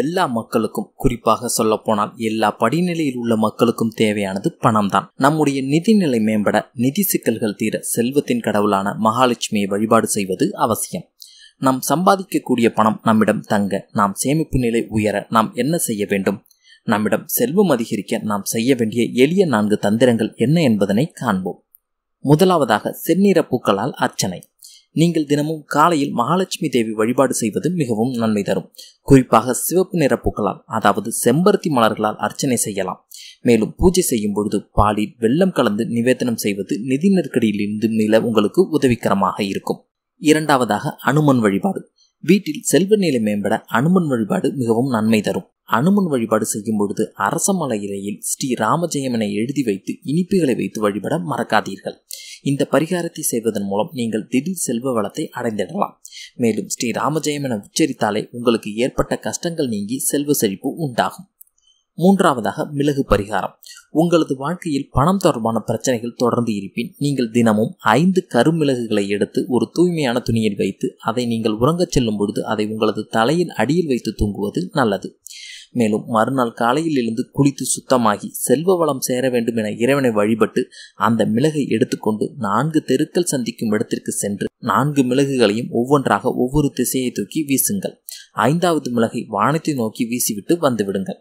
எல்லா மக்களுக்கும் குறிப்பாக போனால் எல்லா படிநிலையில் உள்ள மக்களுக்கும் தேவையானது பணம் தான் நம்முடைய நிதிநிலை மேம்பட நிதி சிக்கல்கள் தீர செல்வத்தின் கடவுளான மகாலட்சுமியை வழிபாடு செய்வது அவசியம் நாம் சம்பாதிக்கக்கூடிய பணம் நம்மிடம் தங்க நாம் சேமிப்பு நிலை உயர நாம் என்ன செய்ய வேண்டும் நம்மிடம் செல்வம் அதிகரிக்க நாம் செய்ய வேண்டிய எளிய நான்கு தந்திரங்கள் என்ன என்பதனை காண்போம் முதலாவதாக செந்நிற பூக்களால் அர்ச்சனை நீங்கள் தினமும் காலையில் மகாலட்சுமி தேவி வழிபாடு செய்வது மிகவும் நன்மை தரும் குறிப்பாக சிவப்பு நிற பூக்களால் அதாவது செம்பருத்தி மலர்களால் அர்ச்சனை செய்யலாம் மேலும் பூஜை செய்யும் பொழுது பாலில் வெள்ளம் கலந்து நிவேதனம் செய்வது நிதி நெருக்கடியிலிருந்து மீள உங்களுக்கு உதவிகரமாக இருக்கும் இரண்டாவதாக அனுமன் வழிபாடு வீட்டில் செல்வ நிலை மேம்பட அனுமன் வழிபாடு மிகவும் நன்மை தரும் அனுமன் வழிபாடு செய்யும் பொழுது அரசமலை இலையில் ஸ்ரீ ராமஜெயமனை எழுதி வைத்து இனிப்புகளை வைத்து வழிபட மறக்காதீர்கள் இந்த பரிகாரத்தை செய்வதன் மூலம் நீங்கள் திடீர் செல்வ வளத்தை அடைந்திடலாம் மேலும் ஸ்ரீ ராமஜெயம் என உச்சரித்தாலே உங்களுக்கு ஏற்பட்ட கஷ்டங்கள் நீங்கி செல்வ செழிப்பு உண்டாகும் மூன்றாவதாக மிளகு பரிகாரம் உங்களது வாழ்க்கையில் பணம் தொடர்பான பிரச்சனைகள் தொடர்ந்து இருப்பின் நீங்கள் தினமும் ஐந்து கருமிளகுகளை எடுத்து ஒரு தூய்மையான துணியில் வைத்து அதை நீங்கள் உறங்கச் செல்லும் பொழுது அதை உங்களது தலையின் அடியில் வைத்து தூங்குவது நல்லது மேலும் மறுநாள் காலையில் எழுந்து குளித்து சுத்தமாகி செல்வ வளம் சேர வேண்டும் என இறைவனை வழிபட்டு அந்த மிளகை எடுத்துக்கொண்டு நான்கு தெருக்கள் சந்திக்கும் இடத்திற்கு சென்று நான்கு மிளகுகளையும் ஒவ்வொன்றாக ஒவ்வொரு திசையை தூக்கி வீசுங்கள் ஐந்தாவது மிளகை வானத்தை நோக்கி வீசிவிட்டு வந்துவிடுங்கள்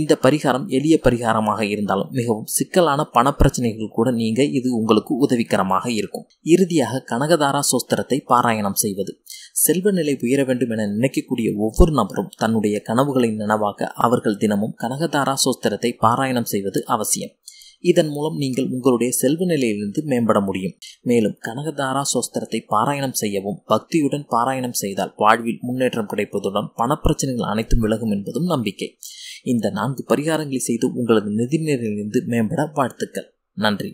இந்த பரிகாரம் எளிய பரிகாரமாக இருந்தாலும் மிகவும் சிக்கலான பண பிரச்சனைகள் கூட நீங்க இது உங்களுக்கு உதவிகரமாக இருக்கும் இறுதியாக கனகதாரா சோஸ்திரத்தை பாராயணம் செய்வது செல்வ நிலை உயர வேண்டும் என நினைக்கக்கூடிய ஒவ்வொரு நபரும் தன்னுடைய கனவுகளை நினைவாக்க அவர்கள் தினமும் கனகதாரா சோஸ்திரத்தை பாராயணம் செய்வது அவசியம் இதன் மூலம் நீங்கள் உங்களுடைய செல்வ நிலையிலிருந்து மேம்பட முடியும் மேலும் கனகதாரா சோஸ்திரத்தை பாராயணம் செய்யவும் பக்தியுடன் பாராயணம் செய்தால் வாழ்வில் முன்னேற்றம் கிடைப்பதுடன் பணப்பிரச்சனைகள் அனைத்தும் விலகும் என்பதும் நம்பிக்கை இந்த நான்கு பரிகாரங்களை செய்து உங்களது நிதி நிலையிலிருந்து மேம்பட வாழ்த்துக்கள் நன்றி